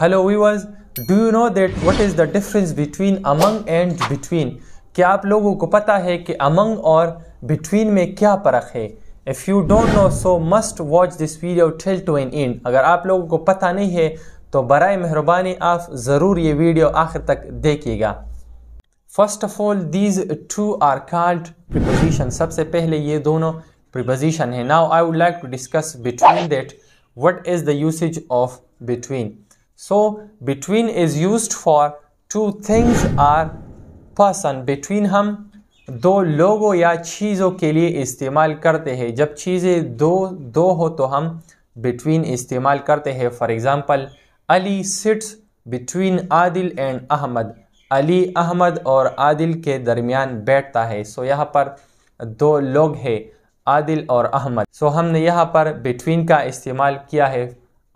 Hello viewers do you know that what is the difference between among and between क्या आप लोगों को पता है कि अमंग और बिटवीन में क्या फ़र्क है if you don't know so must watch this video till to an end अगर आप लोगों को पता नहीं है तो बर मेहरबानी आप ज़रूर ये वीडियो आखिर तक देखिएगा first of all these two are called preposition सबसे पहले ये दोनों प्रिपोजिशन है now I would like to discuss between that what is the usage of between so between is used for two things or person between हम दो लोगों या चीज़ों के लिए इस्तेमाल करते हैं जब चीज़ें दो दो हो तो हम बिटवीन इस्तेमाल करते हैं for example Ali sits between Adil and Ahmad Ali Ahmad और आदिल के दरमियान बैठता है सो so, यहाँ पर दो लोग हैं आदिल और अहमद सो so, हमने यहाँ पर बिटवीन का इस्तेमाल किया है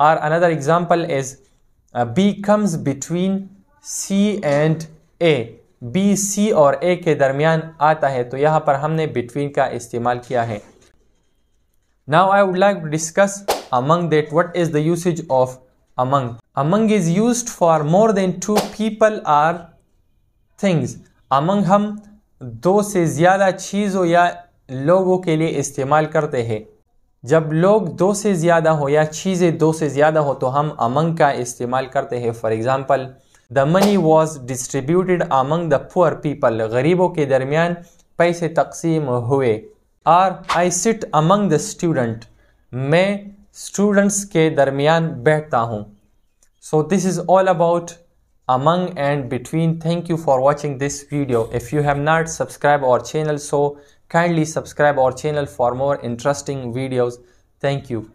और another example is B comes between C and A. B C और A के दरमियान आता है तो यहाँ पर हमने between का इस्तेमाल किया है Now I would like to discuss among that what is the usage of among among is used for more than two people or things among हम दो से ज़्यादा चीज़ों या लोगों के लिए इस्तेमाल करते हैं जब लोग दो से ज़्यादा हो या चीज़ें दो से ज़्यादा हो तो हम अमंग का इस्तेमाल करते हैं for example the money was distributed among the poor people गरीबों के दरमियान पैसे तकसीम हुए और I sit among the student मैं स्टूडेंट्स के दरमियान बैठता हूँ so this is all about among and between thank you for watching this video if you have not subscribe our channel so Kindly subscribe our channel for more interesting videos. Thank you.